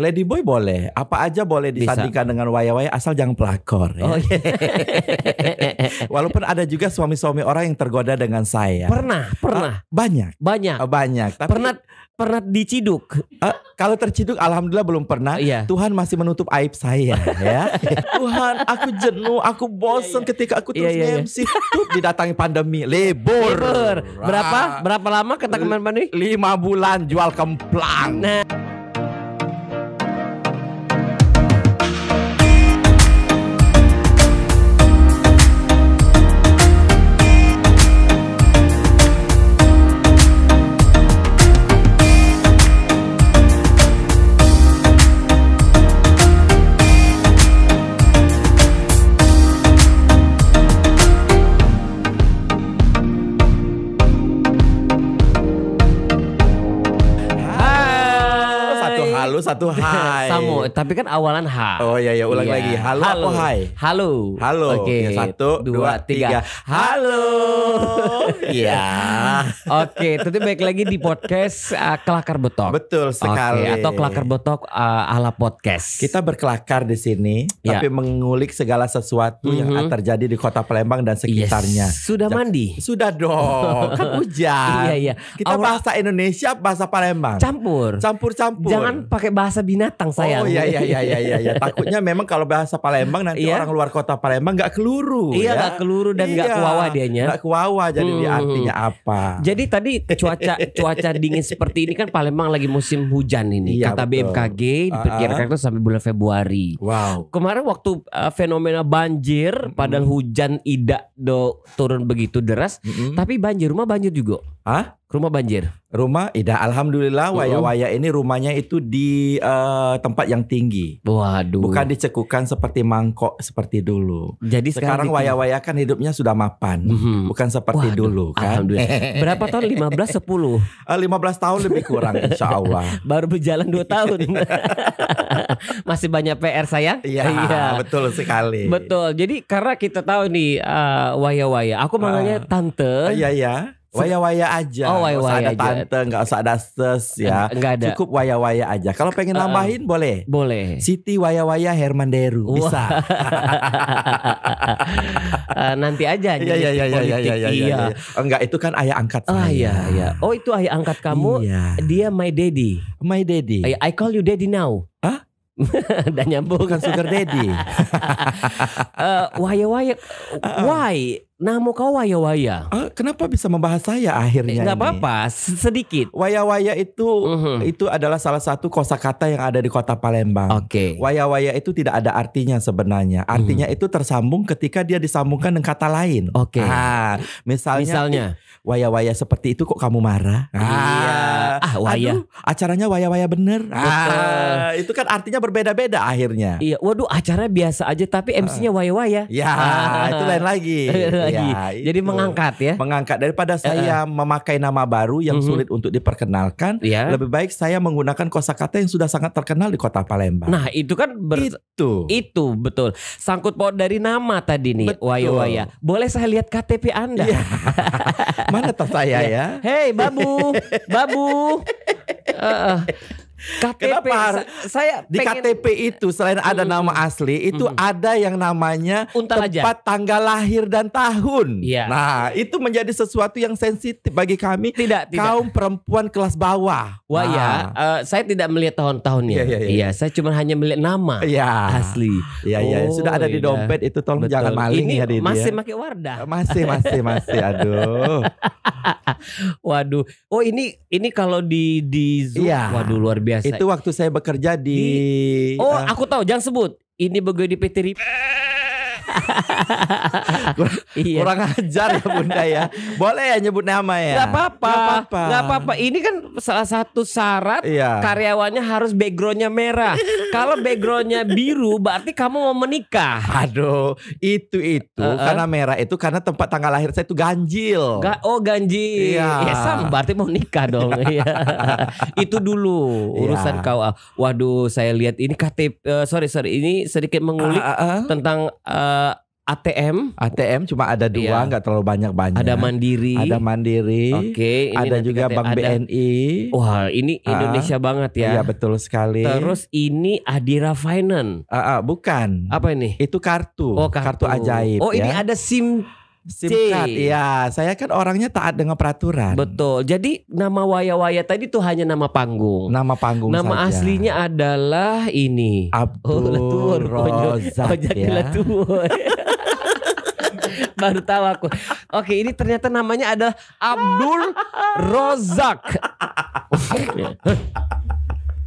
Lady Boy boleh, apa aja boleh disandingkan dengan waya-waya asal jangan pelakor ya. Oh, yeah. Walaupun ada juga suami-suami orang yang tergoda dengan saya. Pernah, pernah. Ah, banyak. Banyak. Ah, banyak. Tapi, pernah pernah diciduk. Uh, kalau terciduk alhamdulillah belum pernah. Yeah. Tuhan masih menutup aib saya ya. Tuhan, aku jenuh, aku iya, bosen yeah, yeah. ketika aku iya, terus yeah, yeah. MC. Tuh didatangi pandemi, libur. libur. Berapa berapa lama kata kemarin pandemi? Lima bulan jual kemplang. Nah. satu hai. Samo, tapi kan awalan H. Oh iya ya ulang iya. lagi. Halo, halo. apa hai? Halo. Halo. Oke. Okay. Ya, satu, dua, dua tiga. tiga. Halo. Iya. Oke, tapi baik lagi di podcast uh, Kelakar Botok. Betul sekali. Okay, atau Kelakar Botok uh, ala podcast. Kita berkelakar di sini, ya. tapi mengulik segala sesuatu mm -hmm. yang mhm. terjadi di kota Palembang dan sekitarnya. Yes. Sudah mandi? Sudah dong. kan hujan. Iya iya. Kita Aura... bahasa Indonesia, bahasa Palembang. Campur. Campur-campur. Jangan pakai bahasa binatang saya. Oh iya iya iya iya iya. Ya. Takutnya memang kalau bahasa Palembang nanti iya? orang luar kota Palembang nggak keluru. Iya ya. nggak ya. keluru dan nggak iya, kuawa dianya. Nggak kuawa jadi hmm. dia artinya apa? Jadi tadi cuaca cuaca dingin seperti ini kan Palembang lagi musim hujan ini. Iya, kata betul. BMKG ah, diperkirakan uh -huh. sampai bulan Februari. Wow. Kemarin waktu uh, fenomena banjir mm -hmm. padahal hujan tidak do turun begitu deras, mm -hmm. tapi banjir rumah banjir juga. Ah, Rumah banjir. Rumah, ida. alhamdulillah waya-waya ini rumahnya itu di uh, tempat yang tinggi. Waduh. Bukan dicekukan seperti mangkok seperti dulu. Jadi sekarang, waya-waya kan hidupnya sudah mapan, mm-hmm. bukan seperti Waduh, dulu kan. Alhamdulillah. Berapa tahun? 15 10. Uh, 15 tahun lebih kurang insya Allah. Baru berjalan dua tahun. Masih banyak PR saya. Iya, iya, betul sekali. Betul. Jadi karena kita tahu nih uh, waya-waya. Aku manggilnya ah. uh, tante. Iya, iya Waya-waya aja. Oh, waya -waya gak usah ada aja. tante, nggak usah ada ses ya. Enggak ada. Cukup waya-waya aja. Kalau pengen eh, nambahin uh, boleh. Boleh. Siti waya-waya Herman Deru wow. bisa. uh, nanti aja iya iya iya, iya iya iya iya iya iya. Oh, ya, ya. Enggak itu kan ayah angkat ah, saya. Oh iya iya. Oh itu ayah angkat kamu. Iya. Dia my daddy. My daddy. I, call you daddy now. Hah? Dan nyambung. Bukan sugar daddy. uh, waya-waya. Ah, ah. Why? Nah mau kau waya-waya. Uh, ah, kenapa bisa membahas saya akhirnya? Eh, gak apa-apa, sedikit. Waya-waya itu uh itu adalah salah satu kosakata yang ada di kota Palembang. Oke. Okay. Waya-waya itu tidak ada artinya sebenarnya. Artinya uh itu tersambung ketika dia disambungkan dengan kata lain. Oke. Okay. Ah, misalnya. Misalnya. Eh, waya-waya seperti itu kok kamu marah? Ah, iya. Ah, ah waya. Aduh, acaranya waya-waya bener. Ah, Betul. Ah, itu kan artinya berbeda-beda akhirnya. Iya. Waduh, acara biasa aja tapi MC-nya waya-waya. Ya, ah. itu lain lagi. Iya lagi. Ya, Jadi mengangkat ya. Mengangkat daripada eh, saya uh, uh. memakai nama baru yang uh -huh. sulit untuk diperkenalkan, yeah. lebih baik saya menggunakan kosakata yang sudah sangat terkenal di Kota Palembang. Nah, itu kan ber itu. Itu betul. Sangkut paut dari nama tadi nih, Wayo Waya. Boleh saya lihat KTP Anda? Yeah. Mana tas saya iya. ya? Hey, Babu. Babu. Uh, uh. KTP Kenapa saya di pengen, KTP itu selain ada hmm. nama asli itu mm, ada yang namanya tempat aja. tanggal lahir dan tahun. Ya. Nah, itu menjadi sesuatu yang sensitif bagi kami tidak, tidak. kaum perempuan kelas bawah. Wah iya. nah. ya, uh, saya tidak melihat tahun-tahunnya. Iya, ya, ya. ya, saya cuma hanya melihat nama ya. asli. Iya, iya, oh, sudah ada di iya. dompet itu tolong Betul. jangan maling Ini ya di ya. Masih pakai Wardah. Masih, masih, masih. Aduh. Waduh. Oh, ini ini kalau di di Zoom. Ya. Waduh luar biasa biasa. Itu waktu saya bekerja di, di Oh, uh, aku tahu, jangan sebut. Ini bekerja di PT Rip kurang, iya. kurang ajar ya bunda ya. Boleh ya nyebut nama ya. Gak apa-apa. Gak apa-apa. Gak apa-apa. Ini kan salah satu syarat iya. karyawannya harus backgroundnya merah. Kalau backgroundnya biru berarti kamu mau menikah. Aduh itu itu uh -uh. karena merah itu karena tempat tanggal lahir saya itu ganjil. Ga oh ganjil. Iya. Ya sama berarti mau nikah dong. Iya. itu dulu iya. urusan iya. kau. Waduh saya lihat ini KTP uh, eh, sorry sorry ini sedikit mengulik uh -uh. tentang uh, uh, ATM, ATM cuma ada dua, iya. nggak iya. terlalu banyak banyak. Ada Mandiri, ada Mandiri. Oke, okay, ada juga Bank ada, BNI. Wah, ini ah. Indonesia ah, banget ya. Iya betul sekali. Terus ini Adira Finance. Ah, ah, bukan. Apa ini? Itu kartu. Oh kartu, kartu ajaib. Oh ya. ini ada SIM SIM card. Iya, saya kan orangnya taat dengan peraturan. Betul. Jadi nama waya-waya tadi tuh hanya nama panggung. Nama panggung Nama saja. aslinya adalah ini. Abdul oh, Rozak oh, ya. Baru tahu aku. Oke, ini ternyata namanya adalah Abdul Rozak.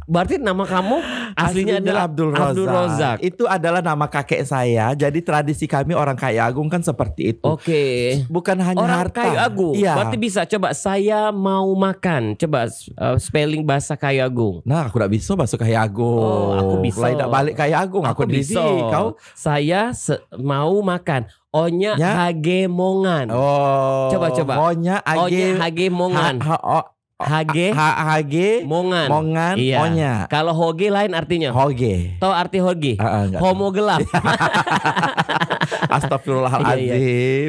Berarti nama kamu aslinya, aslinya adalah Abdul Rozak. Abdul Rozak. Itu adalah nama kakek saya. Jadi tradisi kami orang kaya agung kan seperti itu. Oke. Okay. Bukan hanya orang harta. agung. Ya. Berarti bisa coba saya mau makan. Coba uh, spelling bahasa kaya agung. Nah, aku tidak bisa bahasa kaya agung. Oh, aku bisa. Lain tidak balik kaya agung aku, aku bisa. Kau saya mau makan. Onya ya? hagemongan. Oh. Coba coba. Onya, hagemongan. HG H HG Mongan Mongan iya. Onya Kalau Hoge lain artinya Hoge Tahu arti Hoge? Uh, uh, Homo gelap Astagfirullahaladzim iya,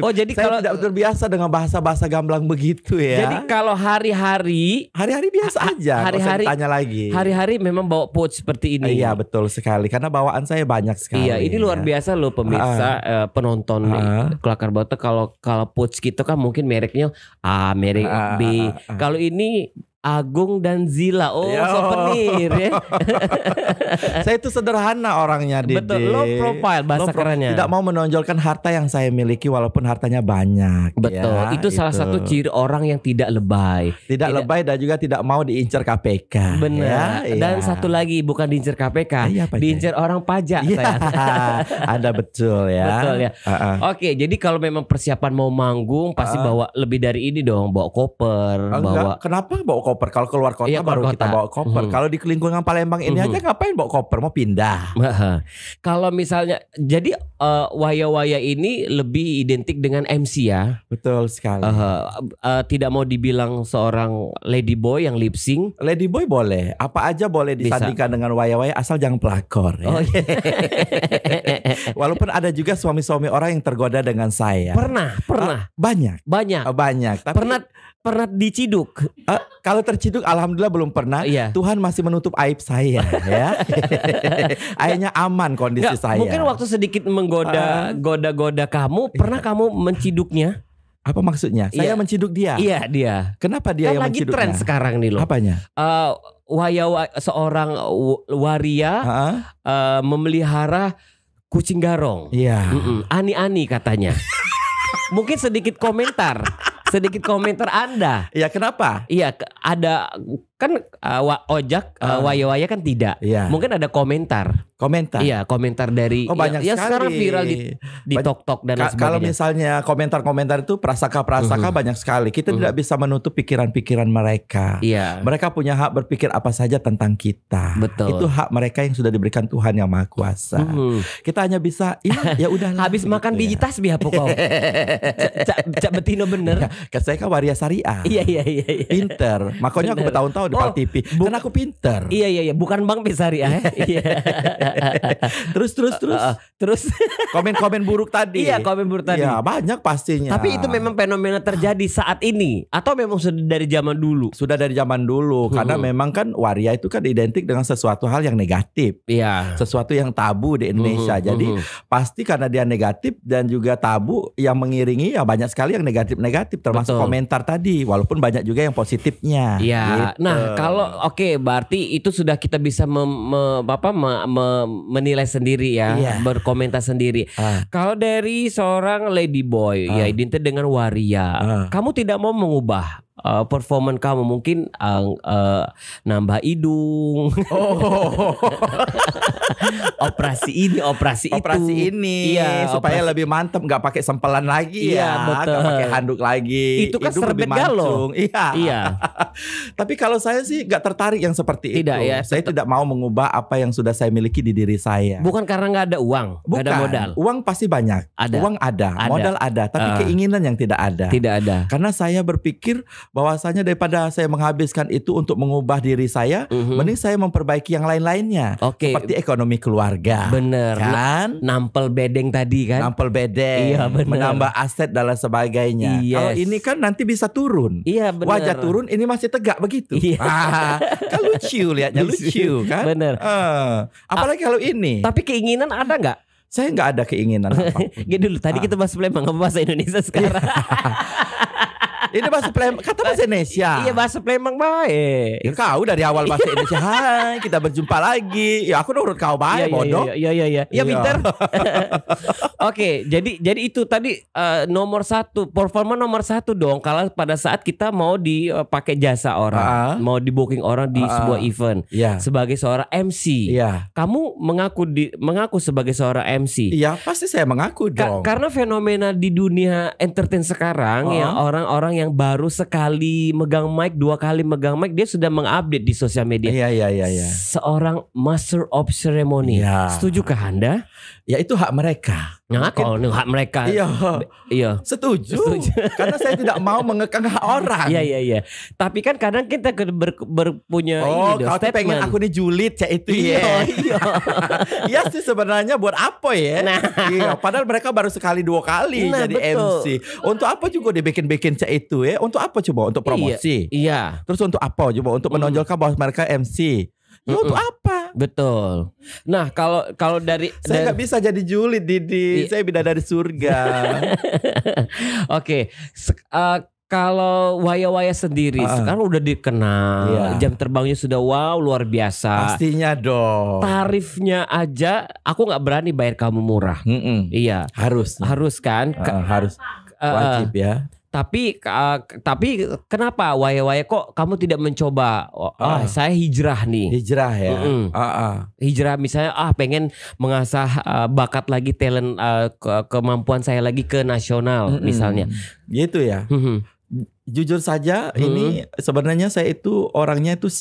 iya. Oh jadi Saya kalau tidak terbiasa dengan bahasa-bahasa gamblang begitu ya Jadi kalau hari-hari Hari-hari biasa aja Hari-hari tanya lagi Hari-hari memang bawa pouch seperti ini Iya betul sekali Karena bawaan saya banyak sekali Iya ini luar ya. biasa loh pemirsa uh, uh, Penonton uh, Kelakar botol Kalau kalau pouch gitu kan mungkin mereknya A merek uh, B uh, uh, uh, Kalau ini really Agung dan Zila. Oh, Yo. souvenir ya. saya itu sederhana orangnya, Dede. Betul, low profile bahasa low pro kerennya. Tidak mau menonjolkan harta yang saya miliki walaupun hartanya banyak. Betul, ya, itu, itu salah satu gitu. ciri orang yang tidak lebay. Tidak, tidak lebay dan juga tidak mau diincar KPK. Benar. Ya, dan ya. satu lagi bukan diincar KPK, ah, ya, diincar orang pajak ya, Ada Anda betul ya. Betul ya. Uh -uh. Oke, jadi kalau memang persiapan mau manggung pasti uh bawa lebih dari ini dong, bawa koper, ah, Enggak, bawa Kenapa bawa koper. Kalau keluar kota iya, baru kota. kita bawa koper. Hmm. Kalau di lingkungan Palembang ini hmm. aja ngapain bawa koper? Mau pindah. Kalau misalnya jadi waya eh, waya-waya ini lebih identik dengan MC ya. Betul sekali. Uh, uh, tidak mau dibilang seorang lady boy yang lip sync. Lady boy boleh. Apa aja boleh disandingkan Bisa. dengan waya-waya asal jangan pelakor ya. Oh, yeah. Walaupun ada juga suami-suami orang yang tergoda dengan saya. Pernah, pernah. Uh, banyak. Banyak. Uh, banyak. Tapi pernah pernah diciduk? Uh, kalau terciduk alhamdulillah belum pernah. Iya. Tuhan masih menutup aib saya ya. Akhirnya aman kondisi Nggak, saya. Mungkin waktu sedikit menggoda ah. goda-goda kamu, pernah kamu menciduknya? Apa maksudnya? Saya iya. menciduk dia. Iya, dia. Kenapa dia kan yang lagi tren sekarang nih loh. Apanya? Uh, eh, waya, seorang waria uh memelihara kucing garong. Iya. Yeah. Mm Ani-ani katanya. Mungkin sedikit komentar sedikit komentar Anda. Iya, kenapa? Iya, ada kan uh, wa, ojak uh, uh, waya-waya kan tidak. Iya. Mungkin ada komentar. Komentar. Iya, komentar dari oh, ya- banyak ya, ya sekarang viral di di TikTok dan sebagainya Kalau misalnya komentar-komentar itu prasaka-prasaka uh mhm. -huh. banyak sekali. Kita uh -huh. tidak mhm. bisa menutup pikiran-pikiran mereka. Iya. Mereka punya hak berpikir apa saja tentang kita. Betul. Itu hak mereka yang sudah diberikan Tuhan Yang Maha Kuasa. Uh mhm. -huh. Kita hanya bisa iya, ya udah habis gitu. makan biji tas biar pokok, Cak betino bener. Ya, saya kan waria syariah. Iya iya iya. iya. Pinter. Makanya aku bertahun-tahun depan oh, TV. Karena aku pinter. Iya iya iya, bukan Bang Pesari ya. terus terus uh, terus. Uh, uh, terus komen-komen buruk tadi. Iya, komen buruk tadi. Iya, banyak pastinya. Tapi itu memang fenomena terjadi saat ini atau memang sudah dari zaman dulu? Sudah dari zaman dulu hmm. karena memang kan waria itu kan identik dengan sesuatu hal yang negatif. Iya. Sesuatu yang tabu di Indonesia. Hmm, hmm Jadi hmm, hmm. pasti karena dia negatif dan juga tabu yang mengiringi ya banyak sekali yang negatif-negatif termasuk Betul. komentar tadi walaupun banyak juga yang positifnya. Iya. Gitu. Nah, Nah, kalau oke okay, berarti itu sudah kita bisa mem, me, apa, me, me, menilai sendiri ya, yeah. berkomentar sendiri. Uh. Kalau dari seorang lady boy uh. Ah. ya identik dengan waria, uh. kamu tidak mau mengubah uh, performan kamu mungkin uh, uh, nambah hidung oh. operasi ini operasi, operasi itu ini iya, supaya operasi. lebih mantep nggak pakai sempelan lagi iya, ya nggak pakai handuk lagi itu kan serbet galau iya, iya. tapi kalau saya sih nggak tertarik yang seperti tidak, itu ya, saya tidak mau mengubah apa yang sudah saya miliki di diri saya bukan karena nggak ada uang bukan gak ada modal uang pasti banyak ada. uang ada, ada. modal ada tapi uh. keinginan yang tidak ada tidak ada karena saya berpikir bahwasanya daripada saya menghabiskan itu untuk mengubah diri saya, mm-hmm. mending saya memperbaiki yang lain-lainnya. Okay. Seperti ekonomi keluarga. Bener. Kan? Nampel bedeng tadi kan? Nampel bedeng. Iya bener. Menambah aset dan sebagainya. Yes. Kalau ini kan nanti bisa turun. Iya bener. Wajah turun ini masih tegak begitu. Iya. kan lucu liatnya lucu kan? Bener. Uh, apalagi kalau ini. Tapi keinginan ada nggak? saya nggak ada keinginan apa. Gini dulu tadi ah. kita bahas Palembang, bahasa Indonesia sekarang? Ini bahasa Palembang, kata bahasa Indonesia. Iya bahasa Palembang baik. Ya kau dari awal bahasa iya. Indonesia. Hai, kita berjumpa lagi. Ya aku nurut kau baik, iya, iya, bodoh. Iya iya iya. Iya, ya, iya. pintar. Oke, jadi jadi itu tadi uh, nomor satu performa nomor satu dong. Kalau pada saat kita mau dipakai eh, jasa orang, uh ah. -huh. mau di booking orang di uh ah, -huh. Ah. sebuah event yeah. sebagai seorang MC. Yeah. Kamu mengaku di mengaku sebagai seorang MC. Iya pasti saya mengaku dong. Ka karena fenomena di dunia entertain sekarang uh -huh. ya orang-orang orang yang baru sekali megang mic, dua kali megang mic, dia sudah mengupdate di sosial media. Iya, iya, iya, iya. Seorang master of ceremony. Ya. Setujukah Anda? Ya itu hak mereka. Nakal kalau hak mereka. Iya. Iya. Setuju. Setuju. Karena saya tidak mau mengekang hak orang. Iya iya iya. Tapi kan kadang kita ber, berpunya oh, ini kau tuh pengen aku nih julid cek itu iya, ya. Iya. Iya sih sebenarnya buat apa ya? Nah. Iya, padahal mereka baru sekali dua kali nah, jadi betul. MC. Untuk apa juga dia bikin cek itu ya? Untuk apa coba? Untuk iya, promosi. Iya. iya. Terus untuk apa coba? Untuk hmm. menonjolkan bahwa mereka MC. Ya mm -mm. apa? Betul. Nah kalau kalau dari saya nggak bisa jadi Juli Didi, iya. saya beda dari surga. Oke, okay. Eh, kalau Waya-Waya sendiri uh, sekarang udah dikenal, iya. jam terbangnya sudah wow luar biasa. Pastinya dong. Tarifnya aja aku nggak berani bayar kamu murah. Mm -mm. Iya. Harus. Harus kan? Uh, harus. Eh, Wajib ya tapi uh, tapi kenapa waya-waya kok kamu tidak mencoba oh, ah, ah saya hijrah nih hijrah ya mm -hmm. uh -uh. hijrah misalnya ah pengen mengasah uh, bakat lagi talent uh, ke kemampuan saya lagi ke nasional mm -hmm. misalnya gitu ya mm -hmm. jujur saja mm -hmm. ini sebenarnya saya itu orangnya itu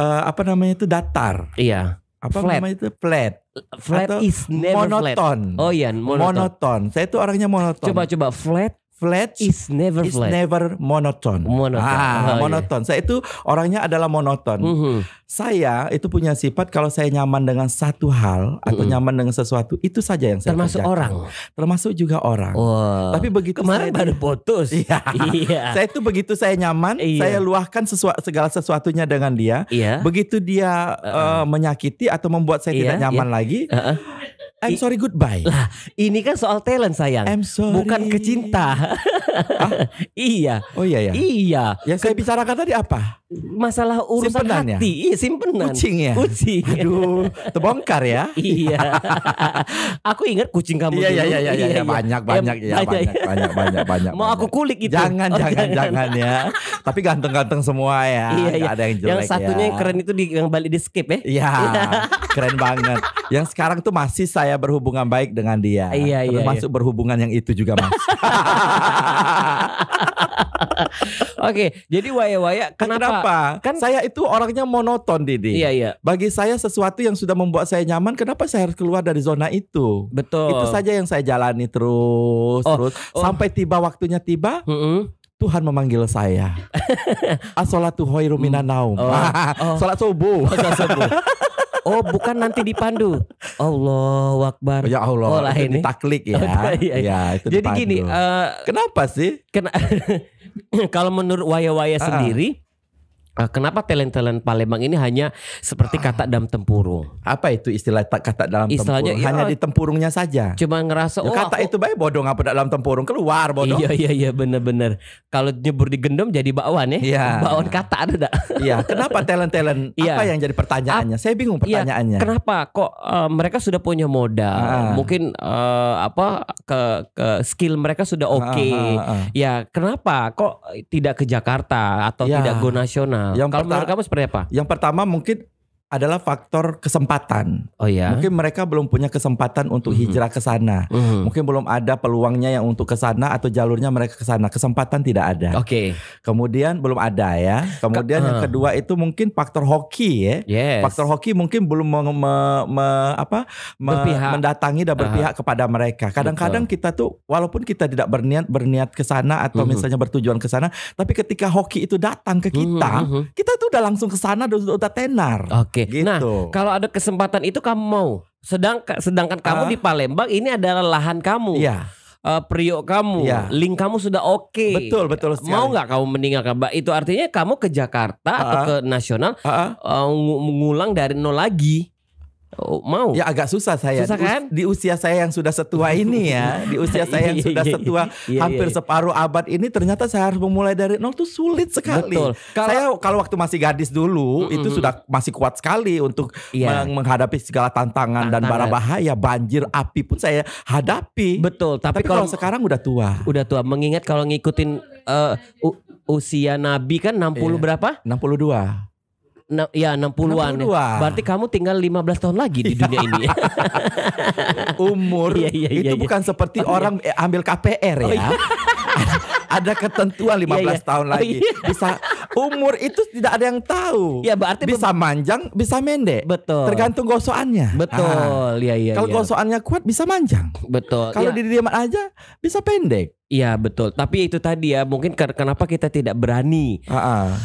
uh, apa namanya itu datar iya apa flat. namanya itu flat flat Atau is never monoton. flat. Oh iya, monoton. monoton. Saya itu orangnya monoton. Coba coba flat flat is never is flat. never monoton. Monoton. Ah, oh, iya. monoton. Yeah. Saya itu orangnya adalah monoton. Mm -hmm. Saya itu punya sifat kalau saya nyaman dengan satu hal atau mm -hmm. nyaman dengan sesuatu itu saja yang saya termasuk kerjakan. orang. Termasuk juga orang. Wow. Tapi begitu kemarin saya, baru putus. Iya. iya. Saya itu begitu saya nyaman, iya. saya luahkan sesu, segala sesuatunya dengan dia. Iya. Begitu dia uh -uh. Uh, menyakiti atau membuat saya iya, tidak nyaman iya. lagi. Uh -uh I'm sorry goodbye. Lah, ini kan soal talent sayang. I'm sorry. Bukan kecinta. ah? iya. Oh iya ya. Iya. Yang saya bicarakan tadi apa? Masalah urusan simpenan hati. Ya? Iya, simpenan. Kucing ya. Kucing. Aduh, terbongkar ya. iya. aku ingat kucing kamu iya, iya, dulu. Iya, iya, iya, iya, iya, banyak, banyak, iya, banyak, banyak, iya. banyak, banyak, banyak. Mau aku kulik itu. Jangan, oh, jangan, iya, jangan ya. Tapi ganteng-ganteng semua ya. Iya, Gak iya. ada yang jelek Yang satunya ya. yang keren itu di yang balik di skip ya. Iya. keren banget. Yang sekarang tuh masih saya saya berhubungan baik dengan dia. Iya, iya, Termasuk iya. berhubungan yang itu juga, Mas. Oke, jadi waya-waya kan kenapa? kenapa? Kan saya itu orangnya monoton, Didi. Iya, iya. Bagi saya sesuatu yang sudah membuat saya nyaman, kenapa saya harus keluar dari zona itu? Betul. Itu saja yang saya jalani terus, oh, terus oh. sampai tiba waktunya tiba. Mm -hmm. Tuhan memanggil saya. Asolatu khairu naum. Oh, oh. Salat subuh. Oh, subuh. Oh, bukan nanti dipandu. Allah Wakbar. Ya Allah. Oh, ini. Taklik ya. Oh, iya, iya. ya itu Jadi dipandu. gini, uh, eh, kenapa sih? Kena kalau menurut waya-waya uh, sendiri Eh, kenapa talent-talent Palembang ini hanya seperti ah. kata dalam tempurung? Apa itu istilah kata dalam Istilahnya, ya, Hanya iya, di tempurungnya saja. Cuma ngerasa ya, oh kata aku, itu baik bodong apa dalam tempurung keluar bodong. Iya iya iya benar-benar. Kalau nyebur di gendong jadi bakwan ya. Iya. Bakwan kata ada enggak? Iya, kenapa talent-talent iya. apa yang jadi pertanyaannya? Ah, Saya bingung iya. pertanyaannya. Iya, kenapa kok uh, mereka sudah punya modal? Ah. Mungkin uh, apa ke, ke skill mereka sudah ah, oke. Okay. Ah, ah, ah, Ya, kenapa kok tidak ke Jakarta atau iya. tidak go nasional? Yang kalau menurut kamu seperti apa? Yang pertama mungkin adalah faktor kesempatan. Oh ya. Mungkin mereka belum punya kesempatan untuk mm-hmm. hijrah ke sana. Mm -hmm. Mungkin belum ada peluangnya yang untuk ke sana atau jalurnya mereka ke sana. Kesempatan tidak ada. Oke. Okay. Kemudian belum ada ya. Kemudian ke yang uh. kedua itu mungkin faktor hoki ya. Yes. Faktor hoki mungkin belum me me me apa me berpihak. mendatangi dan uh-huh. berpihak uh -huh. kepada mereka. Kadang-kadang kita tuh walaupun kita tidak berniat berniat ke sana atau mm -hmm. misalnya bertujuan ke sana, tapi ketika hoki itu datang ke kita, mm -hmm. kita tuh udah langsung ke sana udah, udah tenar. Oke. Okay. Oke. Gitu. Nah, kalau ada kesempatan itu kamu mau. Sedangkan sedangkan uh, kamu di Palembang ini adalah lahan kamu. Iya. Uh, eh, priok kamu, ya. link kamu sudah oke. Okay. Betul, betul. Sekali. Mau nggak kamu meninggalkan? Itu artinya kamu ke Jakarta uh, atau ke nasional uh, uh, uh, ngulang dari nol lagi. Oh, mau. Ya agak susah saya. Susah kan? Di, usia saya yang sudah setua ini ya, di usia saya yang iya, sudah iya, setua iya, hampir separuh abad ini ternyata saya harus memulai dari nol tuh sulit sekali. Betul. Kalau, saya kalau waktu masih gadis dulu mm -hmm. itu sudah masih kuat sekali untuk yeah. meng menghadapi segala tantangan, tantangan dan bara bahaya, banjir, api pun saya hadapi. Betul, tapi, tapi kalau, kalau sekarang udah tua. Udah tua, mengingat kalau ngikutin uh, usia nabi kan 60 yeah. berapa? 62 ya 60-an. 60 ya. Berarti kamu tinggal 15 tahun lagi di dunia ini. Umur ya, ya, itu ya. bukan seperti oh, iya. orang eh, ambil KPR ya. Oh, iya. ada ketentuan 15 tahun oh, lagi. Bisa umur itu tidak ada yang tahu. Ya berarti bisa manjang, bisa mendek. Betul. Tergantung gosokannya. Betul. Ah. Iya iya. Kalau ya. gosoannya kuat bisa manjang. Betul. Kalau ya. diam aja bisa pendek. Iya betul. Tapi itu tadi ya mungkin kenapa kita tidak berani. Uh ah, -uh. Ah. Uh,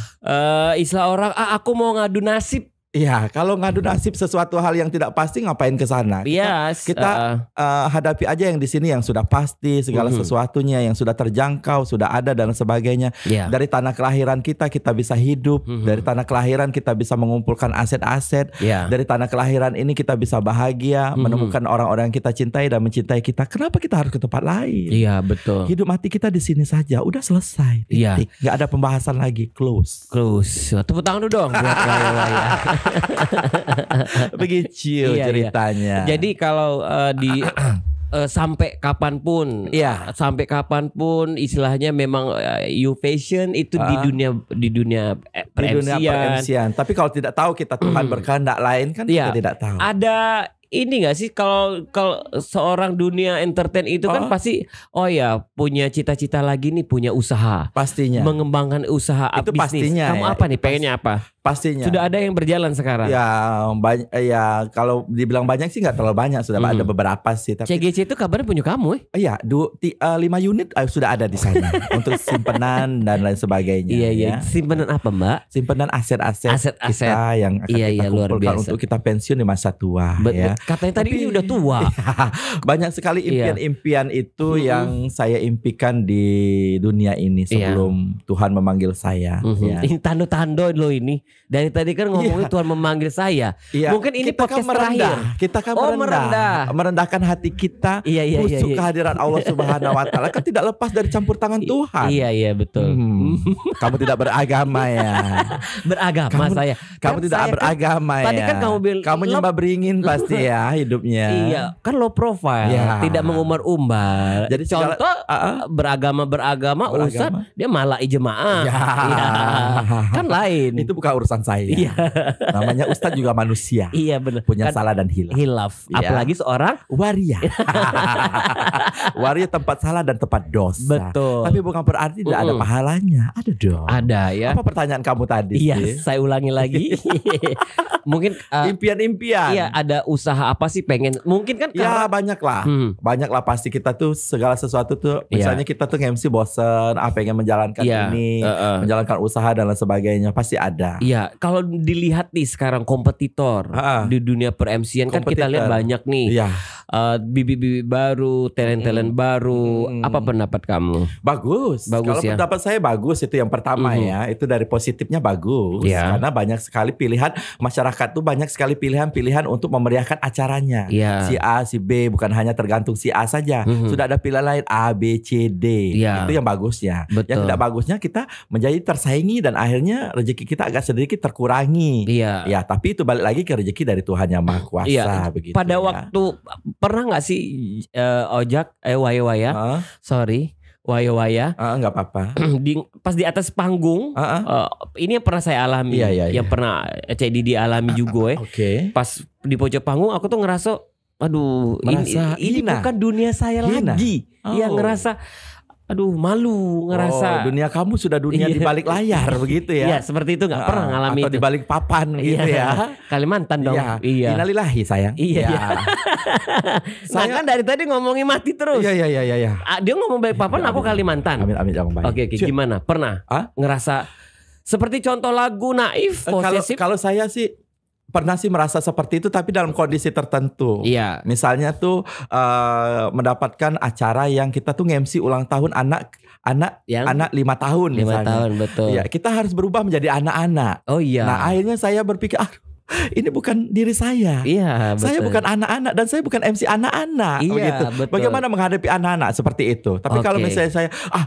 eh, istilah orang ah aku mau ngadu nasib Iya, kalau ngadu nasib sesuatu hal yang tidak pasti ngapain ke sana? Iya, yes, kita uh, uh, hadapi aja yang di sini yang sudah pasti segala uh mm-hmm. -huh. sesuatunya yang sudah terjangkau, sudah ada dan sebagainya. Yeah. Dari tanah kelahiran kita kita bisa hidup, uh mm-hmm. -huh. dari tanah kelahiran kita bisa mengumpulkan aset-aset, yeah. dari tanah kelahiran ini kita bisa bahagia, uh mm-hmm. -huh. menemukan orang-orang yang kita cintai dan mencintai kita. Kenapa kita harus ke tempat lain? Iya, yeah, betul. Hidup mati kita di sini saja, udah selesai. Iya. Yeah. Gak ada pembahasan lagi, close. Close. Tepuk tangan dulu dong buat Laila Begitu iya, iya, ceritanya. Iya. Jadi kalau uh, di uh, sampai kapanpun, ya sampai kapanpun istilahnya memang uh, you fashion itu uh, di ah. dunia di dunia eh, di dunia Tapi kalau tidak tahu kita Tuhan hmm. berkehendak lain kan iya. kita tidak tahu. Ada ini gak sih kalau kalau seorang dunia entertain itu kan oh. kan pasti oh ya punya cita-cita lagi nih punya usaha pastinya mengembangkan usaha itu bisnis pastinya kamu ya, apa nih pengennya apa Pastinya. Sudah ada yang berjalan sekarang. Ya, banyak ya kalau dibilang banyak sih nggak terlalu banyak, sudah hmm. ada beberapa sih tapi CGC itu kabarnya punya kamu eh. Iya, dua uh, 5 unit uh, sudah ada di sana untuk simpenan dan lain sebagainya. Iya, iya. Ya. Simpenan apa, Mbak? Simpenan aset-aset aset, aset. kita yang akan iya, kita iya, luar biasa. untuk kita pensiun di masa tua Be ya. Katanya tadi ini udah tua. ya, banyak sekali iya. impian-impian itu hmm. yang saya impikan di dunia ini iya. sebelum Tuhan memanggil saya. Mm -hmm. ya. Ini tando-tando loh ini. Dari tadi kan iya. ngomongin yeah. Tuhan memanggil saya. Yeah. Mungkin ini kita kan podcast kan merendah. terakhir. Kita kan oh, merendah. Merendahkan hati kita. Iya, iya, iya, iya. kehadiran Allah Subhanahu wa taala kan tidak lepas dari campur tangan Tuhan. Iya, iya, betul. Hmm. kamu tidak beragama ya. beragama kamu, saya. Kamu kan tidak saya kan beragama kan, ya. Tadi kan kamu bilang kamu nyembah beringin pasti ya hidupnya. Iya, kan low profile, Yeah. tidak mengumbar-umbar. Jadi contoh beragama beragama-beragama, -uh. ustaz dia malah ijmaah. Yeah. Yeah. Kan lain. Itu bukan urusan urusan saya. Iya. Namanya Ustad juga manusia. Iya benar. Punya kan, salah dan hilaf. Hilaf. Iya. Apalagi seorang waria. waria tempat salah dan tempat dosa. Betul. Tapi bukan berarti tidak mm ada pahalanya. Ada dong. Ada ya. Apa pertanyaan kamu tadi? Iya, sih? saya ulangi lagi. mungkin eh, impian-impian. Uh, Iya, ada usaha apa sih pengen? Mungkin kan ya, karena, banyak lah. Hmm. Banyak lah pasti kita tuh segala sesuatu tuh iya. misalnya iya. kita tuh MC bosen, apa ah pengen menjalankan iya. ini, uh -uh. menjalankan usaha dan lain sebagainya, pasti ada. Iya, Iya, kalau dilihat nih sekarang kompetitor ha -ha. di dunia per MCN kan kita lihat banyak nih. Iya. Uh, bibi-bibi baru, talent-talent mm. baru. Mm. Apa pendapat kamu? Bagus. bagus kalau ya? pendapat saya bagus itu yang pertama mm. ya. Itu dari positifnya bagus yeah. karena banyak sekali pilihan masyarakat tuh banyak sekali pilihan-pilihan untuk memeriahkan acaranya. Yeah. Si A, si B bukan hanya tergantung si A saja. Mm -hmm. Sudah ada pilihan lain A, B, C, D. Yeah. Itu yang bagusnya. Betul. Yang tidak bagusnya kita menjadi tersaingi dan akhirnya rezeki kita agak sedikit rezeki terkurangi. Iya. Ya, tapi itu balik lagi ke rezeki dari Tuhan yang Maha iya. Kuasa iya. begitu. Pada ya. waktu pernah nggak sih uh, Ojak eh Waya Waya? Huh? Sorry. Waya-waya, uh, nggak apa-apa. di, pas di atas panggung, uh, uh. Uh, ini yang pernah saya alami, iya, iya. yang iya. pernah pernah Cedi dialami uh, juga. Uh, Oke. Okay. Pas di pojok panggung, aku tuh ngerasa aduh Merasa ini, ini bukan dunia saya hina. lagi iya, oh. yang ngerasa aduh malu ngerasa oh, dunia kamu sudah dunia iya. di balik layar begitu ya. Iya, seperti itu nggak pernah ah, ngalami atau di balik papan iya. gitu ya. Kalimantan dong. Iya. iya. Innalillahi sayang. Iya. iya. saya... Nah, kan dari tadi ngomongin mati terus. Iya iya iya iya. iya. Ah, dia ngomong balik papan iya, aku amin, Kalimantan. Amin amin jangan baik. Oke, oke gimana? Pernah Hah? ngerasa seperti contoh lagu naif eh, Kalau kalau saya sih pernah sih merasa seperti itu tapi dalam kondisi tertentu. Iya. Misalnya tuh uh, mendapatkan acara yang kita tuh ngemsi ulang tahun anak anak yang anak lima tahun lima tahun betul. Iya kita harus berubah menjadi anak-anak. Oh iya. Nah akhirnya saya berpikir ah ini bukan diri saya. Iya, betul. Saya bukan anak-anak dan saya bukan MC anak-anak. Oh, iya, gitu. Bagaimana menghadapi anak-anak seperti itu? Tapi okay. kalau misalnya saya ah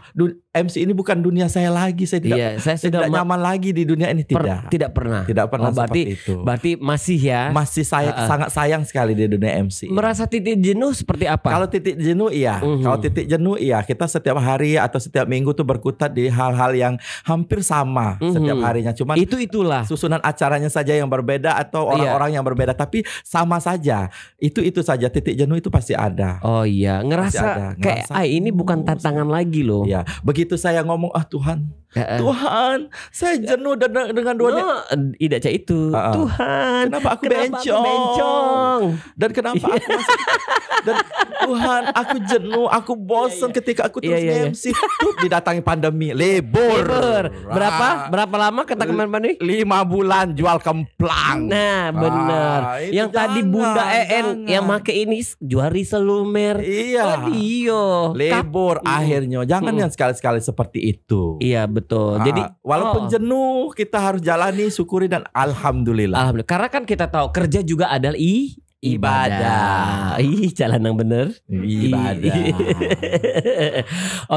MC ini bukan dunia saya lagi, saya tidak iya, saya tidak nyaman lagi di dunia ini tidak. Per, tidak pernah. Tidak pernah oh, berarti, itu. Berarti masih ya. Masih saya uh, uh. sangat sayang sekali di dunia MC. Merasa titik jenuh seperti apa? Kalau titik jenuh iya. Uh mhm. -huh. Kalau titik jenuh iya, kita setiap hari atau setiap minggu tuh berkutat di hal-hal yang hampir sama uh mhm. -huh. setiap harinya. Cuman itu itulah susunan acaranya saja yang berbeda berbeda atau iya. orang-orang yang berbeda tapi sama saja. Itu itu saja titik jenuh itu pasti ada. Oh iya, ngerasa, ada. kayak ah ini bukan oh, tantangan lagi loh. ya begitu saya ngomong ah Tuhan uh, Tuhan, saya jenuh dengan, dengan duanya. No, tidak cah itu. Uh, Tuhan, kenapa aku kenapa bencong? Aku bencong? Dan kenapa iya. aku masih, dan Tuhan, aku jenuh, aku iya, bosan yeah, yeah. ketika aku iya, terus yeah, yeah, MC. Tuh didatangi pandemi, libur. libur. Berapa berapa lama kata kemarin pandemi? Lima bulan jual kemplang. Nah, benar. Ah, yang jangan, tadi Bunda EN e jangan. yang make ini juari selumer. Iya. Radio. Oh, libur Kap akhirnya. Jangan hmm. yang sekali-sekali seperti itu. Iya, betul. Ah, Jadi walaupun oh. jenuh kita harus jalani, syukuri dan alhamdulillah. Alhamdulillah. Karena kan kita tahu kerja juga adalah i ibadah. Ih, jalan yang benar Ibadah.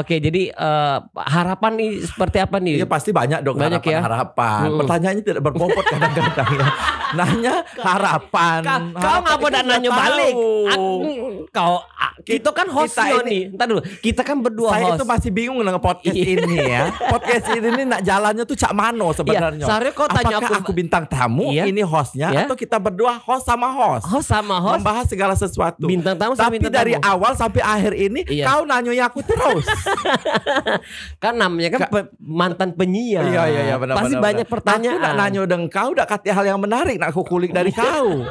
Oke, jadi uh, harapan nih seperti apa nih? Iya pasti banyak dong banyak harapan, ya? harapan. Hmm. Pertanyaannya tidak berbobot kadang-kadang ya. nanya harapan. kau ngapa dan nanya balik? kau itu kan host kita ini. nih. Entar dulu. Kita kan berdua Saya host. itu masih bingung dengan podcast iya. ini ya. Podcast ini nak jalannya tuh cak mano iya, sebenarnya. Iya, kok, kau tanya Apakah aku, aku bintang tamu iya, ini hostnya iya. atau kita berdua host sama host? Host sama host. Membahas segala sesuatu. Bintang tamu sama Tapi bintang dari tamu. awal sampai akhir ini iya. kau nanya aku terus. kan namanya kan Ka, mantan penyiar. Iya iya iya benar Pasti banyak pertanyaan. Aku nak nanya dengan kau udah kata hal yang menarik aku kulik dari kau.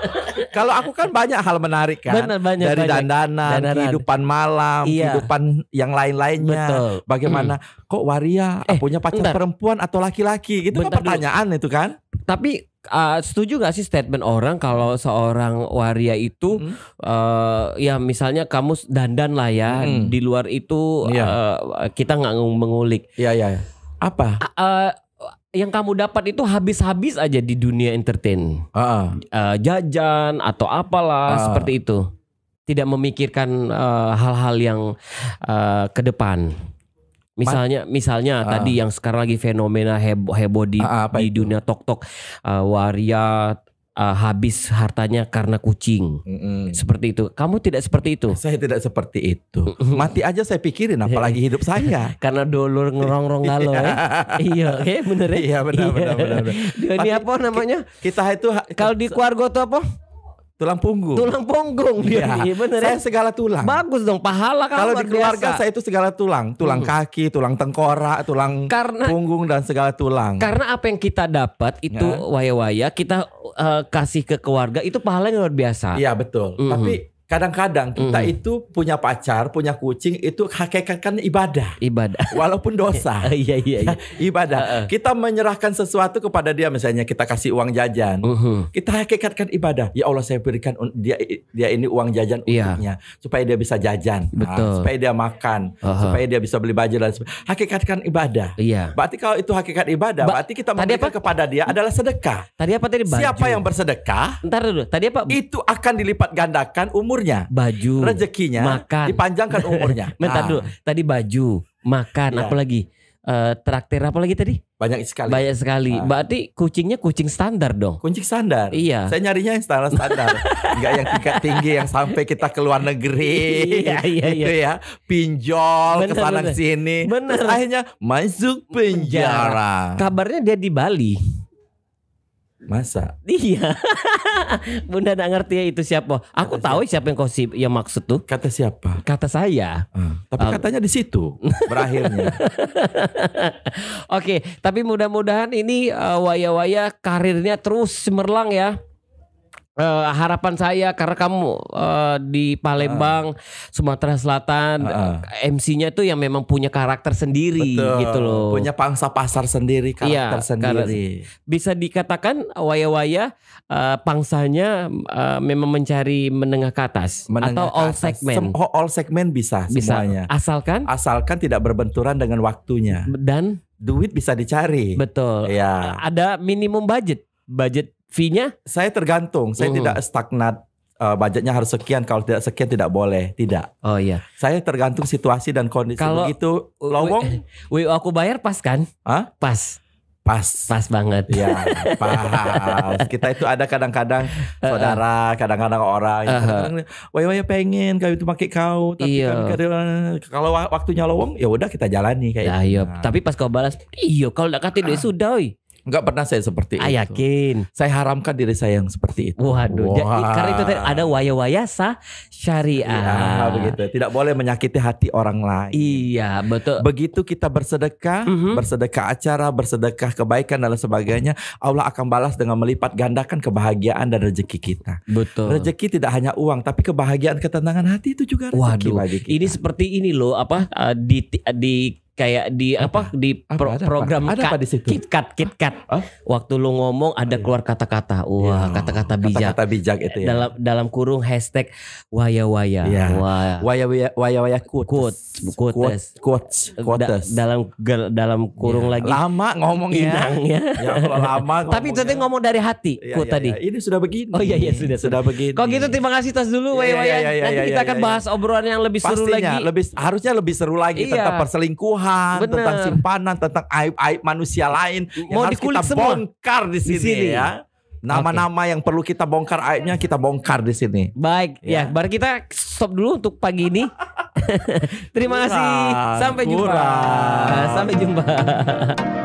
Kalau aku kan banyak hal menarik kan. Benar, banyak, dari banyak. dandanan, dandanan, kehidupan malam, iya. kehidupan yang lain-lainnya. Bagaimana hmm. kok waria eh, punya pacar bentar. perempuan atau laki-laki? Gitu kan bentar kan pertanyaan dulu. itu kan. Tapi uh, setuju gak sih statement orang kalau seorang waria itu hmm? uh, ya misalnya kamu dandan lah ya hmm. di luar itu yeah. Iya. uh, kita nggak mengulik. Iya yeah, iya. Yeah. Apa? Uh, yang kamu dapat itu habis-habis aja di dunia entertain. Uh-uh. Uh, jajan atau apalah uh. seperti itu. Tidak memikirkan eh, hal-hal uh, yang uh, ke depan. Misalnya misalnya uh. tadi yang sekarang lagi fenomena heboh heboh di uh, di dunia tok-tok uh, waria uh, habis hartanya karena kucing. Mm-hmm. Seperti itu. Kamu tidak seperti itu. Saya tidak seperti itu. Mati aja saya pikirin apalagi hidup saya. karena dolur ngerongrong galau ya. Eh. iya, oke bener ya. Iya benar benar iya. benar. Dia ini apa namanya? Kita itu kalau di keluarga tuh apa? Tulang punggung. Tulang punggung Iya, Ya. Bener ya? segala tulang. Bagus dong pahala kan Kalau di keluarga biasa. saya itu segala tulang, tulang hmm. kaki, tulang tengkorak, tulang karena, punggung dan segala tulang. Karena apa yang kita dapat itu ya. waya-waya kita uh, kasih ke keluarga itu pahala yang luar biasa. Iya betul. Mm -hmm. Tapi Kadang-kadang kita mm. itu punya pacar, punya kucing itu hakikatkan ibadah. Ibadah. Walaupun dosa. iya iya iya. ibadah. Uh, uh. Kita menyerahkan sesuatu kepada dia misalnya kita kasih uang jajan. Uh mm-hmm. -huh. Kita hakikatkan ibadah. Ya Allah saya berikan dia dia ini uang jajan yeah. untuknya supaya dia bisa jajan, nah, Betul. Nah, supaya dia makan, uh -huh. supaya dia bisa beli baju dan sebagainya. Hakikatkan ibadah. Iya. Yeah. Berarti kalau itu hakikat ibadah, ba berarti kita memberikan apa? kepada dia adalah sedekah. Tadi apa tadi baju? Siapa yang bersedekah? Ntar dulu. Tadi apa? Itu akan dilipat gandakan umur umurnya, baju, rezekinya, makan, dipanjangkan umurnya. Bentar ah. dulu, tadi baju, makan, yeah. apa lagi? Uh, eh, traktir apa lagi tadi? Banyak sekali. Banyak sekali. Ah. Berarti kucingnya kucing standar dong. Kucing standar. Iya. Saya nyarinya yang standar standar. Enggak yang tingkat tinggi yang sampai kita ke luar negeri. iya, iya, iya. ya. Pinjol ke sana sini. Bener. akhirnya masuk penjara. Kabarnya dia di Bali. Masa? Iya. Bunda nggak ngerti ya itu siapa. Aku kata tahu siapa, siapa yang kau si yang maksud tuh. Kata siapa? Kata saya. hmm. tapi um, katanya di situ berakhirnya. Oke, okay, tapi mudah-mudahan ini uh, waya-waya karirnya terus merlang ya. Uh, harapan saya karena kamu uh, di Palembang, uh. Sumatera Selatan, uh. uh MC-nya tuh yang memang punya karakter sendiri Betul. gitu loh. Punya pangsa pasar sendiri, iya, karakter iya, sendiri. Karena, bisa dikatakan waya-waya uh, eh, pangsanya uh, memang mencari menengah ke atas menengah atau all atas. segment. Sem oh, all segment bisa, bisa semuanya. Asalkan asalkan tidak berbenturan dengan waktunya. Dan duit bisa dicari. Betul. Ya. Ada minimum budget budget fee-nya? Saya tergantung. Saya uh. tidak stagnat uh, budgetnya harus sekian kalau tidak sekian tidak boleh tidak oh iya saya tergantung situasi dan kondisi kalau begitu lowong Woi aku bayar pas kan Hah? pas pas pas banget ya pas kita itu ada kadang-kadang saudara kadang-kadang orang uh -huh. wah wah pengen kayak itu pakai kau tapi iya. kan kalau waktunya lowong ya udah kita jalani kayak nah, iya. Gitu. tapi pas kau balas iya kalau udah kati uh. sudah Enggak pernah saya seperti ah, itu. yakin. Saya haramkan diri saya yang seperti itu. Waduh. Wow. Jadi karena itu ada waya-wayasa syariah. Ya, begitu. Tidak boleh menyakiti hati orang lain. Iya, betul. Begitu kita bersedekah, mm -hmm. bersedekah acara, bersedekah kebaikan dan sebagainya, Allah akan balas dengan melipat gandakan kebahagiaan dan rezeki kita. Betul. Rezeki tidak hanya uang, tapi kebahagiaan ketenangan hati itu juga rezeki Waduh. bagi Ini seperti ini loh, apa eh, di di kayak di apa, apa di apa, pro, ada program apa? Ada cut, apa di situ? kit kat Huh? Waktu lu ngomong ada iya. keluar kata-kata. Wah, iya. kata-kata yeah. bijak. Kata-kata bijak itu ya. Dalam dalam kurung hashtag waya-waya. Yeah. Iya. Waya. Waya-waya waya-waya quotes. Quotes. Quotes. Quotes. Da, dalam dalam kurung yeah. lagi. Lama ngomongnya. ya. ya lama Tapi tadi ngomong dari hati yeah, quote yeah, tadi. Yeah. Ini sudah begini. Oh iya iya sudah sudah, sudah begini. kok gitu terima kasih tas dulu waya-waya. Nanti kita akan bahas obrolan yang lebih seru lagi. lebih harusnya lebih seru lagi tentang perselingkuhan Tuhan, Bener. tentang simpanan, tentang aib-aib manusia lain yang Mau harus kita semua. bongkar di sini, di sini. ya. Nama-nama okay. yang perlu kita bongkar aibnya kita bongkar di sini. Baik, ya. ya. Baru kita stop dulu untuk pagi ini. Terima kurang, kasih. Sampai kurang. jumpa. Sampai jumpa.